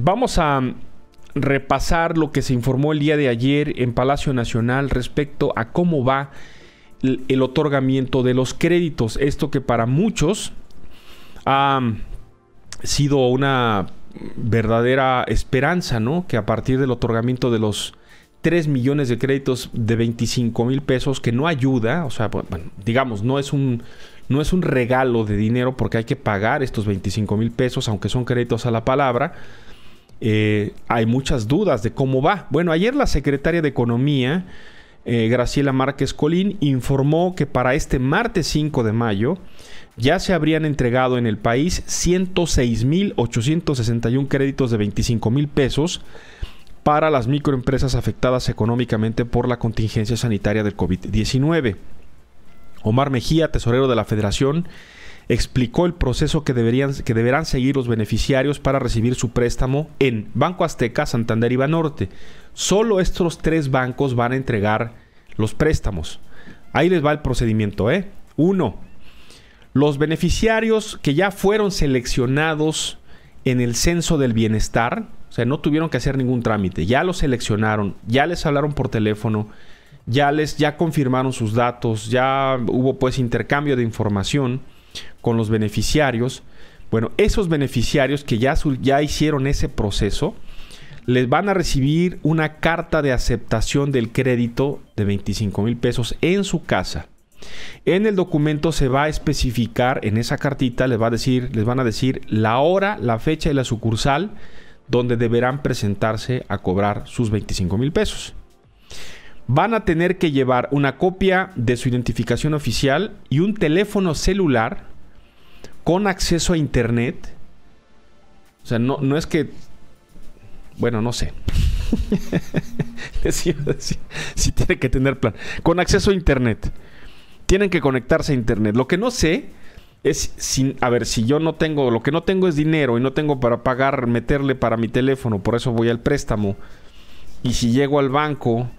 Vamos a repasar lo que se informó el día de ayer en Palacio Nacional respecto a cómo va el, otorgamiento de los créditos. Esto que para muchos ha sido una verdadera esperanza, ¿no? Que a partir del otorgamiento de los 3 millones de créditos de 25 mil pesos, que no ayuda, o sea, digamos, no es un... No es un regalo de dinero porque hay que pagar estos 25 mil pesos, aunque son créditos a la palabra eh, hay muchas dudas de cómo va. Bueno, ayer la secretaria de Economía, eh, Graciela Márquez Colín, informó que para este martes 5 de mayo ya se habrían entregado en el país 106.861 créditos de 25 mil pesos para las microempresas afectadas económicamente por la contingencia sanitaria del COVID-19. Omar Mejía, tesorero de la Federación, explicó el proceso que, deberían, que deberán seguir los beneficiarios para recibir su préstamo en Banco Azteca, Santander y Banorte. Solo estos tres bancos van a entregar los préstamos. Ahí les va el procedimiento, ¿eh? Uno, los beneficiarios que ya fueron seleccionados en el censo del bienestar, o sea, no tuvieron que hacer ningún trámite, ya los seleccionaron, ya les hablaron por teléfono, ya les ya confirmaron sus datos, ya hubo pues intercambio de información con los beneficiarios, bueno, esos beneficiarios que ya, ya hicieron ese proceso, les van a recibir una carta de aceptación del crédito de 25 mil pesos en su casa. En el documento se va a especificar, en esa cartita les, va a decir, les van a decir la hora, la fecha y la sucursal donde deberán presentarse a cobrar sus 25 mil pesos van a tener que llevar una copia de su identificación oficial y un teléfono celular con acceso a internet. O sea, no, no es que... Bueno, no sé. Si tiene que tener plan. Con acceso a internet. Tienen que conectarse a internet. Lo que no sé es sin, a ver, si yo no tengo, lo que no tengo es dinero y no tengo para pagar, meterle para mi teléfono, por eso voy al préstamo. Y si llego al banco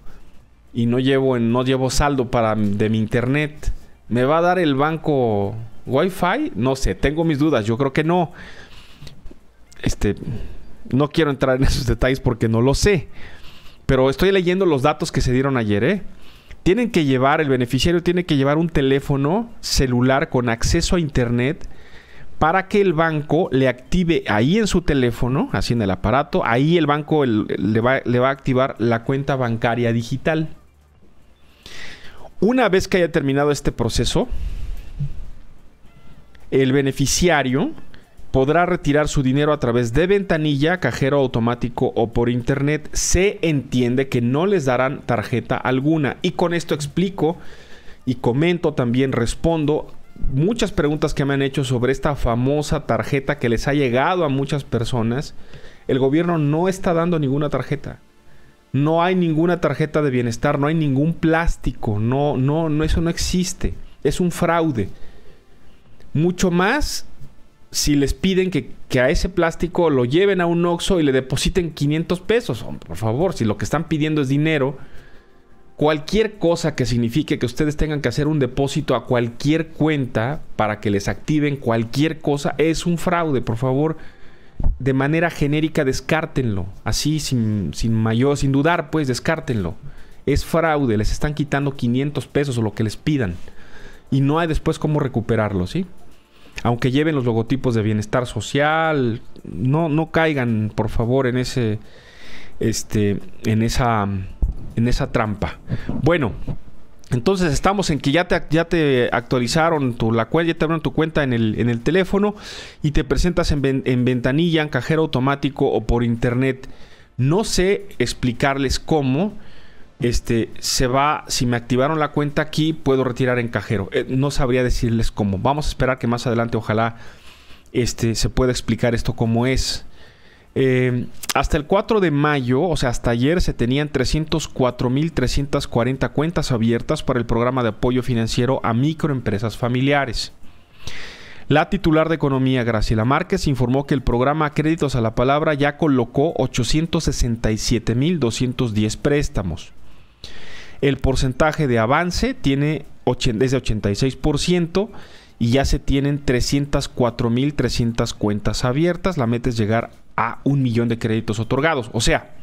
y no llevo, no llevo saldo para, de mi internet, ¿me va a dar el banco Wi-Fi? No sé, tengo mis dudas, yo creo que no. Este, no quiero entrar en esos detalles porque no lo sé. Pero estoy leyendo los datos que se dieron ayer, ¿eh? Tienen que llevar, el beneficiario tiene que llevar un teléfono celular con acceso a internet para que el banco le active ahí en su teléfono, así en el aparato, ahí el banco le, va, le va a activar la cuenta bancaria digital. Una vez que haya terminado este proceso, el beneficiario podrá retirar su dinero a través de ventanilla, cajero automático o por internet. Se entiende que no les darán tarjeta alguna. Y con esto explico y comento también, respondo muchas preguntas que me han hecho sobre esta famosa tarjeta que les ha llegado a muchas personas. El gobierno no está dando ninguna tarjeta. No hay ninguna tarjeta de bienestar, no hay ningún plástico, no, no, no, eso no existe. Es un fraude. Mucho más si les piden que, a ese plástico lo lleven a un OXO y le depositen 500 pesos. por favor, si lo que están pidiendo es dinero, cualquier cosa que signifique que ustedes tengan que hacer un depósito a cualquier cuenta para que les activen cualquier cosa es un fraude. Por favor, de manera genérica descártenlo, así sin, sin mayor, sin dudar, pues descártenlo. Es fraude, les están quitando 500 pesos o lo que les pidan. Y no hay después cómo recuperarlo, ¿sí? Aunque lleven los logotipos de bienestar social, no, no caigan, por favor, en ese, este, en esa, en esa trampa. Bueno, entonces estamos en que ya te, ya te actualizaron la cuenta, ya te abrieron tu cuenta en el, en el teléfono y te presentas en, ventanilla, en cajero automático o por internet. No sé explicarles cómo este, se va, si me activaron la cuenta aquí, puedo retirar en cajero. Eh, no sabría decirles cómo. Vamos a esperar que más adelante ojalá este, se pueda explicar esto cómo es. Em, hasta el 4 de mayo, o sea, hasta ayer, se tenían 304.340 cuentas abiertas para el programa de apoyo financiero a microempresas familiares. La titular de Economía, Graciela Márquez, informó que el programa Créditos a la Palabra ya colocó 867.210 préstamos. El porcentaje de avance tiene es de 86% y ya se tienen 304.300 cuentas abiertas. La meta es llegar a un millón de créditos otorgados. O sea,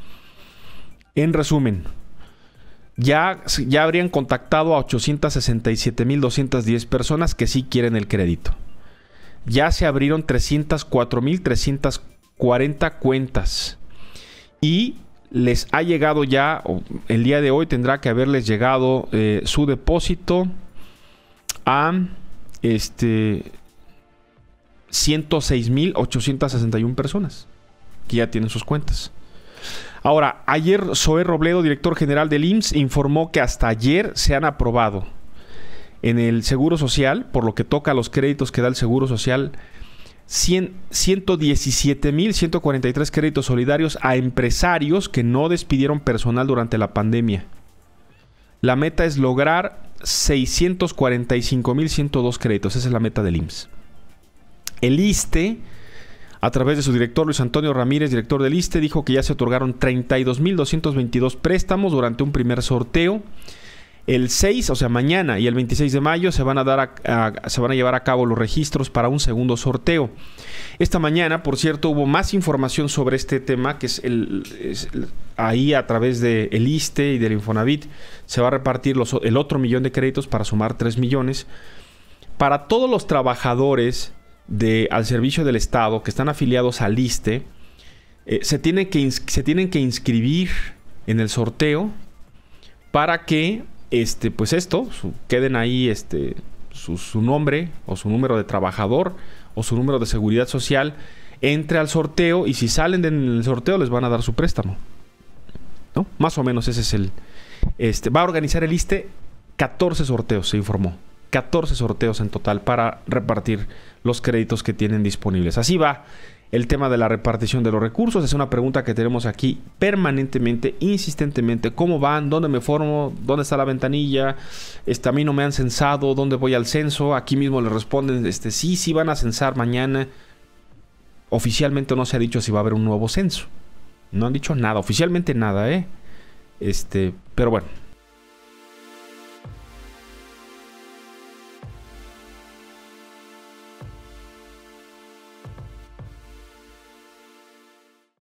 en resumen, ya, ya habrían contactado a 867.210 personas que sí quieren el crédito. Ya se abrieron 304.340 cuentas. Y les ha llegado ya, el día de hoy tendrá que haberles llegado eh, su depósito a este 106.861 personas que ya tienen sus cuentas. Ahora, ayer Zoé Robledo, director general del IMSS, informó que hasta ayer se han aprobado en el Seguro Social, por lo que toca a los créditos que da el Seguro Social, 117.143 créditos solidarios a empresarios que no despidieron personal durante la pandemia. La meta es lograr 645.102 créditos. Esa es la meta del IMSS. El ISTE a través de su director Luis Antonio Ramírez, director del ISTE, dijo que ya se otorgaron 32.222 préstamos durante un primer sorteo. El 6, o sea, mañana y el 26 de mayo se van a, dar se van a llevar a cabo los registros para un segundo sorteo. Esta mañana, por cierto, hubo más información sobre este tema que es, el, ahí a través del el ISTE y del Infonavit se va a repartir el otro millón de créditos para sumar 3 millones. Para todos los trabajadores al servicio del Estado que están afiliados al ISTE eh, se, tienen que se tienen que inscribir en el sorteo para que este, pues esto, queden ahí este, su, nombre o su número de trabajador o su número de seguridad social, entre al sorteo y si salen del sorteo les van a dar su préstamo. ¿no? Más o menos ese es el... Este, va a organizar el ISTE 14 sorteos, se informó. 14 sorteos en total para repartir los créditos que tienen disponibles. Así va el tema de la repartición de los recursos. Es una pregunta que tenemos aquí permanentemente, insistentemente. ¿Cómo van? ¿Dónde me formo? ¿Dónde está la ventanilla? Este, a mí no me han censado. ¿Dónde voy al censo? Aquí mismo le responden, este, sí, sí van a censar mañana. Oficialmente no se ha dicho si va a haber un nuevo censo. No han dicho nada, oficialmente nada, ¿eh? Este, pero bueno,